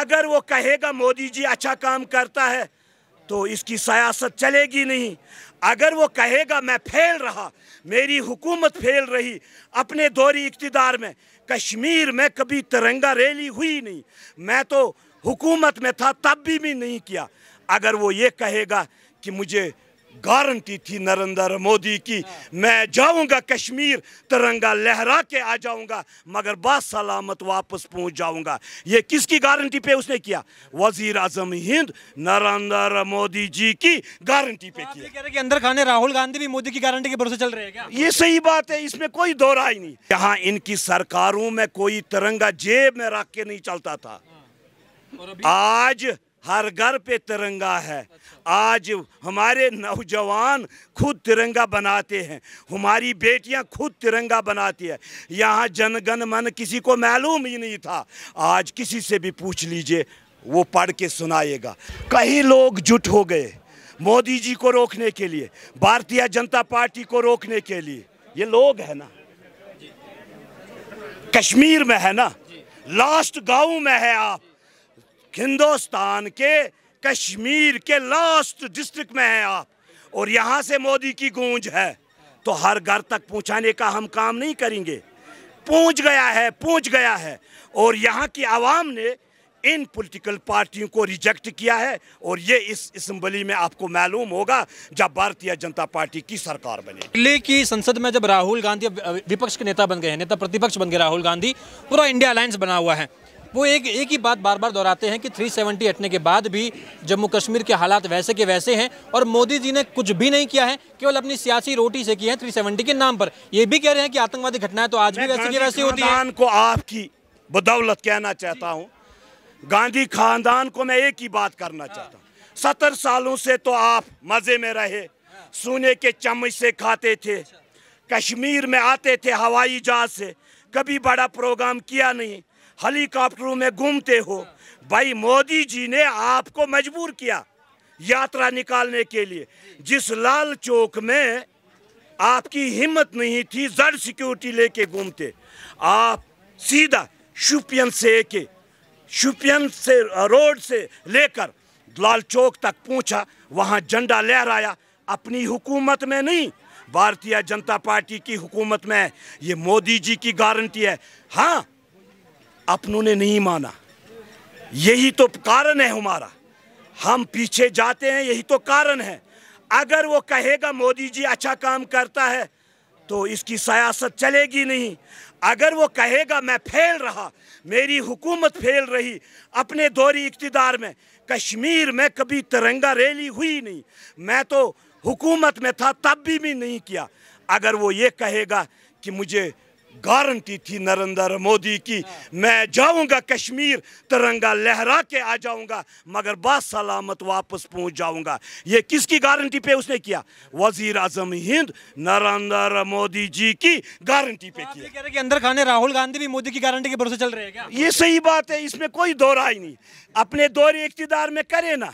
अगर वो कहेगा मोदी जी अच्छा काम करता है तो इसकी सियासत चलेगी नहीं अगर वो कहेगा मैं फैल रहा मेरी हुकूमत फेल रही अपने दौरी इकतदार में कश्मीर में कभी तिरंगा रैली हुई नहीं मैं तो हुकूमत में था तब भी भी नहीं किया अगर वो ये कहेगा कि मुझे गारंटी थी नरेंद्र मोदी की हाँ। मैं जाऊंगा कश्मीर तिरंगा लहरा के आ जाऊंगा मगर बात सलामत वापस पहुंच जाऊंगा ये किसकी गारंटी पे उसने किया वजीर अजम हिंद नरेंद्र मोदी जी की गारंटी पे तो किया कि अंदर खाने राहुल गांधी भी मोदी की गारंटी के भरोसे चल रहे हैं क्या ये सही बात है इसमें कोई दो राय नहीं यहाँ इनकी सरकारों में कोई तिरंगा जेब में रख के नहीं चलता था हाँ। आज हर घर पे तिरंगा है आज हमारे नौजवान खुद तिरंगा बनाते हैं हमारी बेटियां खुद तिरंगा बनाती है यहाँ जनगण मन किसी को मालूम ही नहीं था आज किसी से भी पूछ लीजिए वो पढ़ के सुनाएगा कई लोग जुट हो गए मोदी जी को रोकने के लिए भारतीय जनता पार्टी को रोकने के लिए ये लोग है ना कश्मीर में है ना लास्ट गांव में है आप हिंदुस्तान के कश्मीर के लास्ट डिस्ट्रिक्ट में हैं आप और यहाँ से मोदी की गूंज है तो हर घर तक पहुँचाने का हम काम नहीं करेंगे पहुँच गया है पहुँच गया है और यहाँ की आवाम ने इन पॉलिटिकल पार्टियों को रिजेक्ट किया है और ये इस इसम्बली में आपको मालूम होगा जब भारतीय जनता पार्टी की सरकार बने दिल्ली की संसद में जब राहुल गांधी विपक्ष के नेता बन गए नेता प्रतिपक्ष बन गए राहुल गांधी पूरा इंडिया अलायंस बना हुआ है वो एक एक ही बात बार बार दोहराते हैं कि 370 हटने के बाद भी जम्मू कश्मीर के हालात वैसे के वैसे हैं और मोदी जी ने कुछ भी नहीं किया है केवल अपनी सियासी रोटी से की है 370 के नाम पर ये भी कह रहे हैं कि आतंकवादी घटनाएं तो आज भी वैसे की वैसे होती है को आपकी बदौलत कहना चाहता हूँ गांधी खानदान को मैं एक ही बात करना चाहता हूँ सत्तर सालों से तो आप मज़े में रहे सोने के चम्मच से खाते थे कश्मीर में आते थे हवाई जहाज से कभी बड़ा प्रोग्राम किया नहीं हेलीकॉप्टरों में घूमते हो भाई मोदी जी ने आपको मजबूर किया यात्रा निकालने के लिए जिस लाल चौक में आपकी हिम्मत नहीं थी जड़ सिक्योरिटी लेके घूमते आप सीधा शुपियन से के शुपियन से रोड से लेकर लाल चौक तक पहुंचा वहां झंडा लहराया अपनी हुकूमत में नहीं भारतीय जनता पार्टी की हुकूमत में ये मोदी जी की गारंटी है हाँ अपनों ने नहीं माना यही तो कारण है हमारा हम पीछे जाते हैं यही तो कारण है अगर वो कहेगा मोदी जी अच्छा काम करता है तो इसकी सियासत चलेगी नहीं अगर वो कहेगा मैं फेल रहा मेरी हुकूमत फेल रही अपने दौरी इकतदार में कश्मीर में कभी तिरंगा रैली हुई नहीं मैं तो हुकूमत में था तब भी मैं नहीं किया अगर वो ये कहेगा कि मुझे गारंटी थी नरेंद्र मोदी की हाँ। मैं जाऊंगा कश्मीर तिरंगा लहरा के आ जाऊंगा मगर बासलामत वापस पहुंच जाऊंगा ये किसकी गारंटी पे उसने किया वजीर अजम हिंद नरेंद्र मोदी जी की गारंटी पे तो किया कि अंदर खाने राहुल गांधी भी मोदी की गारंटी के भरोसे चल रहे हैं ये सही बात है इसमें कोई दौरा ही नहीं अपने दौरे इकतदार में करे ना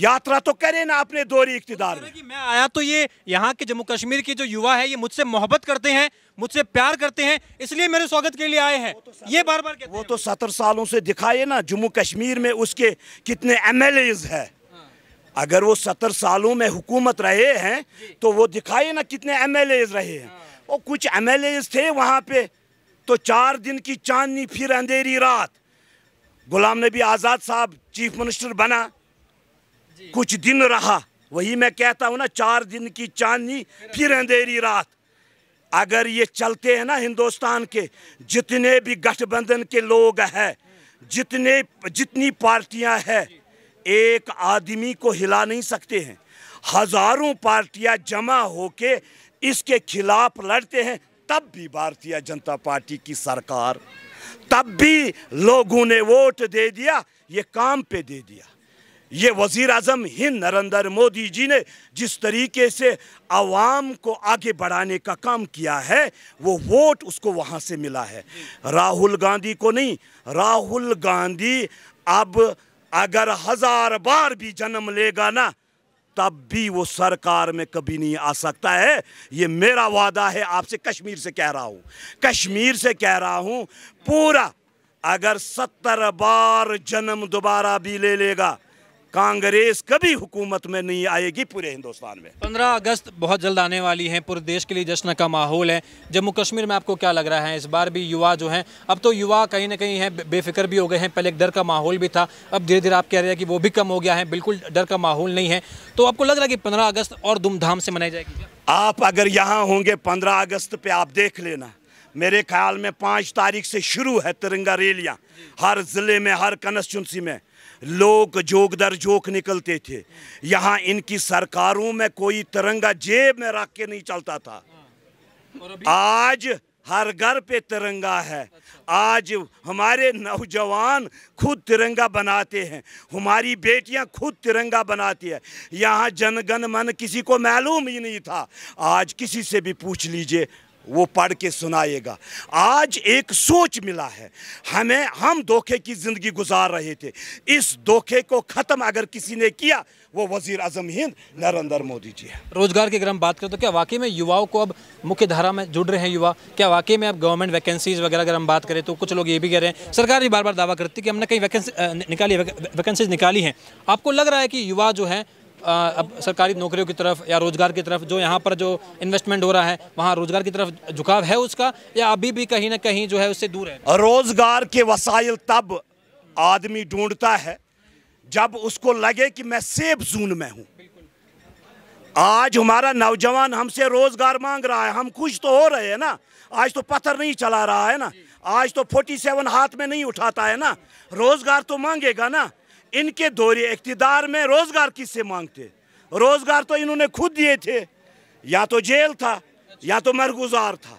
यात्रा तो करे ना अपने दोहरी इकतदार में मैं आया तो ये यहाँ के जम्मू कश्मीर के जो युवा है ये मुझसे मोहब्बत करते हैं मुझसे प्यार करते हैं इसलिए मेरे स्वागत के लिए आए हैं तो ये बार बार वो तो, तो सत्तर सालों से दिखाए ना जम्मू कश्मीर में उसके कितने एम एल एज है हाँ। अगर वो सत्तर सालों में हुकूमत रहे हैं तो वो दिखाए ना कितने एम एल एज रहे हैं हाँ। और कुछ एम एल एज थे वहाँ पे तो चार दिन की चांदनी फिर अंधेरी रात गुलाम नबी आज़ाद साहब चीफ मिनिस्टर बना कुछ दिन रहा वही मैं कहता हूँ ना चार दिन की चांदनी फिर अंधेरी रात अगर ये चलते हैं ना हिंदुस्तान के जितने भी गठबंधन के लोग हैं जितने जितनी पार्टियां हैं एक आदमी को हिला नहीं सकते हैं हजारों पार्टियां जमा होके इसके खिलाफ लड़ते हैं तब भी भारतीय जनता पार्टी की सरकार तब भी लोगों ने वोट दे दिया ये काम पे दे दिया ये वजीर अजम हिंद नरेंद्र मोदी जी ने जिस तरीके से आवाम को आगे बढ़ाने का काम किया है वो वोट उसको वहाँ से मिला है राहुल गांधी को नहीं राहुल गांधी अब अगर हज़ार बार भी जन्म लेगा ना तब भी वो सरकार में कभी नहीं आ सकता है ये मेरा वादा है आपसे कश्मीर से कह रहा हूँ कश्मीर से कह रहा हूँ पूरा अगर सत्तर बार जन्म दोबारा भी ले लेगा कांग्रेस कभी हुकूमत में नहीं आएगी पूरे हिंदुस्तान में पंद्रह अगस्त बहुत जल्द आने वाली है पूरे देश के लिए जश्न का माहौल है जम्मू कश्मीर में आपको क्या लग रहा है इस बार भी युवा जो है अब तो युवा कहीं ना कहीं है बेफिक्र भी हो गए हैं पहले एक डर का माहौल भी था अब धीरे धीरे आप कह रहे हैं कि वो भी कम हो गया है बिल्कुल डर का माहौल नहीं है तो आपको लग रहा है कि पंद्रह अगस्त और धूमधाम से मनाई जाएगी आप अगर यहाँ होंगे पंद्रह अगस्त पे आप देख लेना मेरे ख्याल में पाँच तारीख से शुरू है तिरंगा रैलियाँ हर ज़िले में हर कंस्टिट्यूंसी में लोग जोक दर जोक निकलते थे यहाँ इनकी सरकारों में कोई तिरंगा जेब में रख के नहीं चलता था हाँ। आज हर घर पे तिरंगा है आज हमारे नौजवान खुद तिरंगा बनाते हैं हमारी बेटियां खुद तिरंगा बनाती है यहाँ जनगण मन किसी को मालूम ही नहीं था आज किसी से भी पूछ लीजिए वो पढ़ के सुनाएगा आज एक सोच मिला है हमें हम धोखे की ज़िंदगी गुजार रहे थे इस धोखे को ख़त्म अगर किसी ने किया वो वजीर अजम हिंद नरेंद्र मोदी जी है रोजगार की अगर हम बात करें तो क्या वाकई में युवाओं को अब मुख्य धारा में जुड़ रहे हैं युवा क्या वाकई में अब गवर्नमेंट वैकेंसीज वगैरह अगर हम बात करें तो कुछ लोग ये भी कह रहे हैं सरकार भी बार बार दावा करती है कि हमने कई वैकेंसी निकाली वैकेंसीज निकाली हैं आपको लग रहा है कि युवा जो है अब सरकारी नौकरियों की तरफ या रोजगार की तरफ जो यहाँ पर जो इन्वेस्टमेंट हो रहा है वहाँ रोजगार की तरफ झुकाव है उसका या अभी भी कहीं ना कहीं जो है उससे दूर है रोजगार के वसाइल तब आदमी ढूंढता है जब उसको लगे कि मैं सेफ जून में हूँ आज हमारा नौजवान हमसे रोजगार मांग रहा है हम खुश तो हो रहे हैं ना आज तो पत्थर नहीं चला रहा है ना आज तो 47 हाथ में नहीं उठाता है ना रोजगार तो मांगेगा ना इनके दौरे इकतदार में रोज़गार किससे मांगते रोज़गार तो इन्होंने खुद दिए थे या तो जेल था या तो मरगुजार था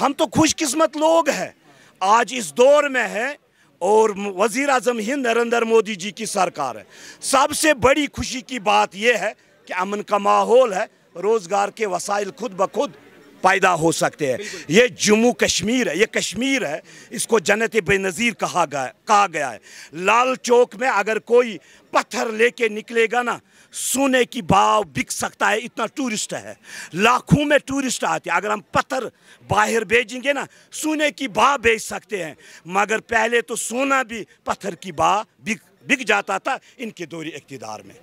हम तो खुशकिस्मत लोग हैं आज इस दौर में है और वज़ी अजम हिंद नरेंद्र मोदी जी की सरकार है सबसे बड़ी खुशी की बात यह है कि अमन का माहौल है रोज़गार के वसाइल खुद ब खुद पैदा हो सकते हैं ये जम्मू कश्मीर है ये कश्मीर है इसको जन्नत बेनज़ीर कहा गया कहा गया है लाल चौक में अगर कोई पत्थर लेके निकलेगा ना सोने की भाव बिक सकता है इतना टूरिस्ट है लाखों में टूरिस्ट आते हैं अगर हम पत्थर बाहर भेजेंगे ना सोने की भाव बेच सकते हैं मगर पहले तो सोना भी पत्थर की भाव बिक बिक जाता था इनके दौरे इकतदार में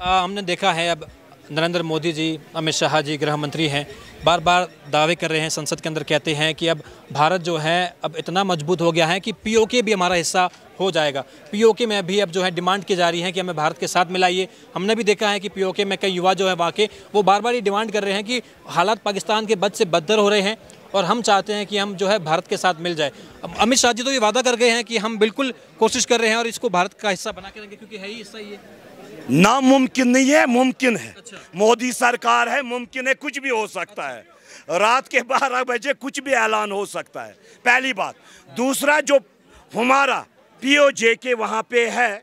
आ, हमने देखा है अब नरेंद्र मोदी जी अमित शाह जी गृह मंत्री हैं बार बार दावे कर रहे हैं संसद के अंदर कहते हैं कि अब भारत जो है अब इतना मजबूत हो गया है कि पीओके भी हमारा हिस्सा हो जाएगा पीओके में भी अब जो है डिमांड की जा रही है कि हमें भारत के साथ मिलाइए हमने भी देखा है कि पीओके में कई युवा जो है वहाँ के वो बार बार ये डिमांड कर रहे हैं कि हालात पाकिस्तान के बद से बदतर हो रहे हैं और हम चाहते हैं कि हम जो है भारत के साथ मिल जाए अमित शाह जी तो ये वादा कर गए हैं कि हम बिल्कुल कोशिश कर रहे हैं और इसको भारत का हिस्सा बना के रहेंगे क्योंकि है ही हिस्सा ही है नामुमकिन नहीं है मुमकिन है अच्छा। मोदी सरकार है मुमकिन है कुछ भी हो सकता है अच्छा। रात के बारह बजे कुछ भी ऐलान हो सकता है पहली बात दूसरा जो हमारा पीओजे के वहाँ पे है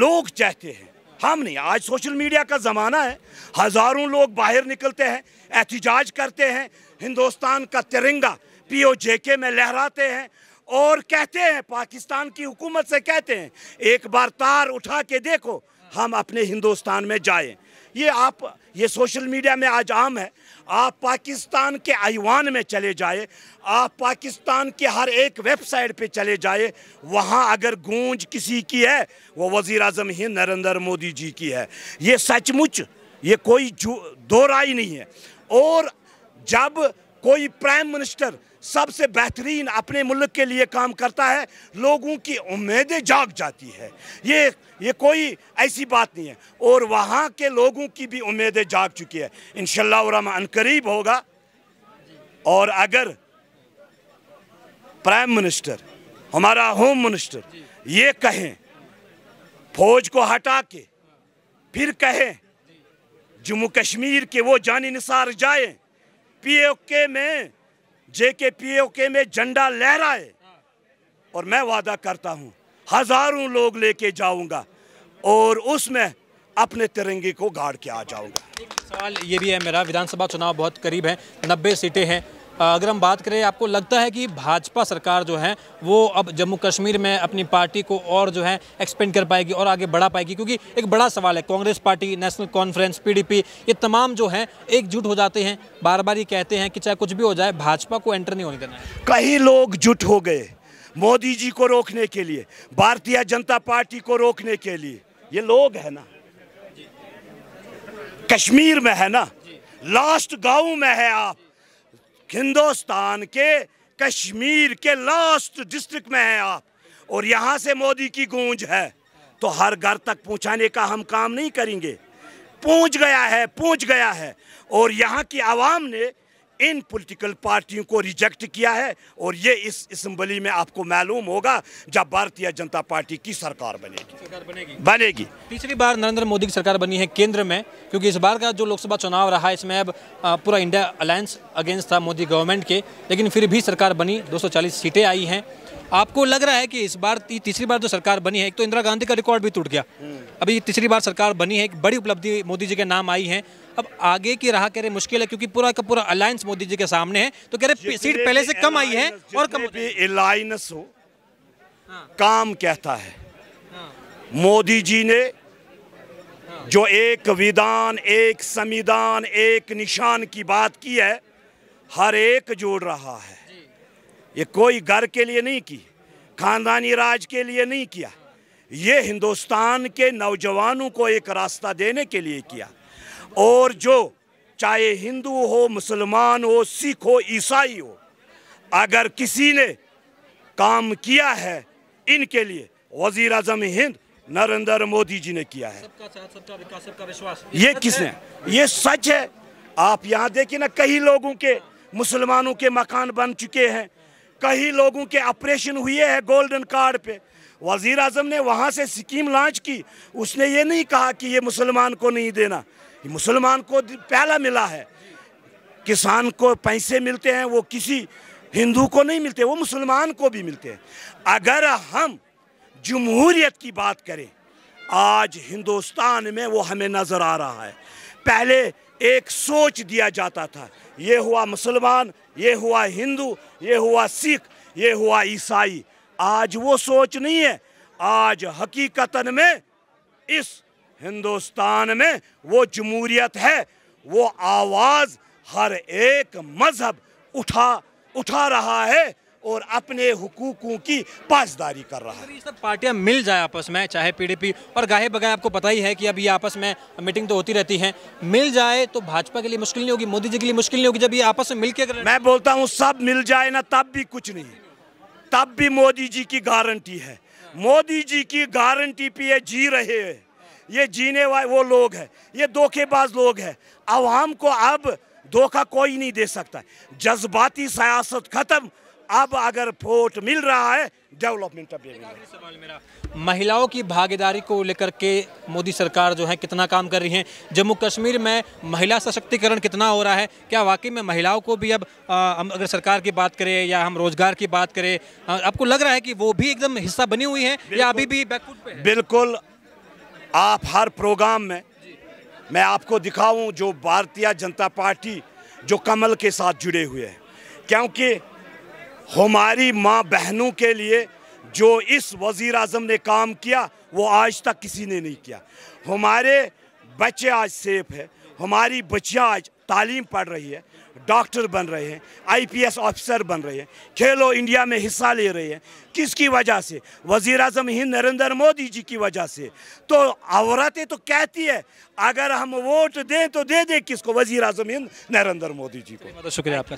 लोग चाहते हैं हम नहीं आज सोशल मीडिया का ज़माना है हज़ारों लोग बाहर निकलते हैं एहतजाज करते हैं हिंदुस्तान का तिरंगा पीओजे के में लहराते हैं और कहते हैं पाकिस्तान की हुकूमत से कहते हैं एक बार तार उठा के देखो हम अपने हिंदुस्तान में जाएं ये आप ये सोशल मीडिया में आज आम है आप पाकिस्तान के आईवान में चले जाए आप पाकिस्तान के हर एक वेबसाइट पे चले जाए वहाँ अगर गूंज किसी की है वो वज़ी अजम ही नरेंद्र मोदी जी की है ये सचमुच ये कोई दो राय नहीं है और जब कोई प्राइम मिनिस्टर सबसे बेहतरीन अपने मुल्क के लिए काम करता है लोगों की उम्मीदें जाग जाती है ये ये कोई ऐसी बात नहीं है और वहाँ के लोगों की भी उम्मीदें जाग चुकी है इन शम करीब होगा और अगर प्राइम मिनिस्टर हमारा होम मिनिस्टर ये कहें फौज को हटा के फिर कहें जम्मू कश्मीर के वो जानी निसार जाए पीओके में जेके पीओके में झंडा लहराए और मैं वादा करता हूँ हजारों लोग लेके जाऊंगा और उसमें अपने तिरंगे को गाड़ के आ जाऊंगा सवाल ये भी है मेरा विधानसभा चुनाव बहुत करीब है नब्बे सीटें हैं अगर हम बात करें आपको लगता है कि भाजपा सरकार जो है वो अब जम्मू कश्मीर में अपनी पार्टी को और जो है एक्सपेंड कर पाएगी और आगे बढ़ा पाएगी क्योंकि एक बड़ा सवाल है कांग्रेस पार्टी नेशनल कॉन्फ्रेंस पीडीपी ये तमाम जो है एकजुट हो जाते हैं बार बार ये कहते हैं कि चाहे कुछ भी हो जाए भाजपा को एंटर नहीं होने देना कई लोग जुट हो गए मोदी जी को रोकने के लिए भारतीय जनता पार्टी को रोकने के लिए ये लोग है ना कश्मीर में है ना लास्ट गाँव में है आप हिंदुस्तान के कश्मीर के लास्ट डिस्ट्रिक्ट में हैं आप और यहाँ से मोदी की गूंज है तो हर घर तक पहुँचाने का हम काम नहीं करेंगे पहुँच गया है पहुँच गया है और यहाँ की आवाम ने इन पॉलिटिकल पार्टियों को रिजेक्ट किया है और ये इस इसम्बली में आपको मालूम होगा जब भारतीय जनता पार्टी की सरकार बनेगी सरकार बनेगी बनेगी तीसरी बार नरेंद्र मोदी की सरकार बनी है केंद्र में क्योंकि इस बार का जो लोकसभा चुनाव रहा है इसमें अब पूरा इंडिया अलायंस अगेंस्ट था मोदी गवर्नमेंट के लेकिन फिर भी सरकार बनी दो सीटें आई हैं आपको लग रहा है कि इस बार तीसरी बार जो सरकार बनी है एक तो इंदिरा गांधी का रिकॉर्ड भी टूट गया हम्म। अभी तीसरी बार सरकार बनी है एक बड़ी उपलब्धि मोदी जी के नाम आई है अब आगे की राह कह रहे मुश्किल है क्योंकि पूरा का पूरा अलायंस मोदी जी के सामने है तो कह रहे सीट पहले से कम आई है और कम अलायंस हो हाँ। काम कहता है हाँ। मोदी जी ने हाँ। जो एक विधान एक संविधान एक निशान की बात की है हर एक जोड़ रहा है ये कोई घर के लिए नहीं की खानदानी राज के लिए नहीं किया ये हिंदुस्तान के नौजवानों को एक रास्ता देने के लिए किया और जो चाहे हिंदू हो मुसलमान हो सिख हो ईसाई हो अगर किसी ने काम किया है इनके लिए वजीर अजम हिंद नरेंद्र मोदी जी ने किया है ये, ये किसने ये सच है आप यहाँ देखिए ना कई लोगों के मुसलमानों के मकान बन चुके हैं कई लोगों के ऑपरेशन हुए हैं गोल्डन कार्ड पे वजीर अजम ने वहाँ से स्कीम लॉन्च की उसने ये नहीं कहा कि ये मुसलमान को नहीं देना मुसलमान को पहला मिला है किसान को पैसे मिलते हैं वो किसी हिंदू को नहीं मिलते वो मुसलमान को भी मिलते हैं अगर हम जमहूरियत की बात करें आज हिंदुस्तान में वो हमें नज़र आ रहा है पहले एक सोच दिया जाता था ये हुआ मुसलमान ये हुआ हिंदू ये हुआ सिख ये हुआ ईसाई आज वो सोच नहीं है आज हकीकतन में इस हिंदुस्तान में वो जमूरियत है वो आवाज़ हर एक मज़हब उठा उठा रहा है और अपने हुकूकों की पासदारी कर रहा है सब पार्टियां मिल जाए आपस में चाहे पीडीपी और गाहे बगाए आपको पता ही है कि अभी आपस में मीटिंग तो होती रहती है मिल जाए तो भाजपा के लिए मुश्किल नहीं होगी मोदी जी के लिए मुश्किल नहीं होगी जब ये आपस में मिलकर मैं बोलता हूँ सब मिल जाए ना तब भी कुछ नहीं तब भी मोदी जी की गारंटी है मोदी जी की गारंटी पे ये जी रहे हैं ये जीने वाले वो लोग हैं ये धोखेबाज लोग हैं आवाम को अब धोखा कोई नहीं दे सकता जज्बाती सियासत ख़त्म अब अगर वोट मिल रहा है डेवलपमेंट अब महिलाओं की भागीदारी को लेकर के मोदी सरकार जो है कितना काम कर रही है जम्मू कश्मीर में महिला सशक्तिकरण कितना हो रहा है क्या वाकई में महिलाओं को भी अब हम अगर सरकार की बात करें या हम रोजगार की बात करें आपको लग रहा है कि वो भी एकदम हिस्सा बनी हुई है या अभी भी बैकफुट पे बिल्कुल आप हर प्रोग्राम में मैं आपको दिखाऊं जो भारतीय जनता पार्टी जो कमल के साथ जुड़े हुए हैं क्योंकि हमारी माँ बहनों के लिए जो इस वज़ी अजम ने काम किया वो आज तक किसी ने नहीं किया हमारे बच्चे आज सेफ है हमारी बच्चियाँ आज तालीम पढ़ रही है डॉक्टर बन रहे हैं आईपीएस ऑफिसर बन रहे हैं खेलो इंडिया में हिस्सा ले रहे हैं किसकी वजह से वजीर अजम हिंद नरेंद्र मोदी जी की वजह से तो औरतें तो कहती है अगर हम वोट दें तो दे दें किसको वजीर अजम हिंद नरेंद्र मोदी जी को शुक्रिया आपका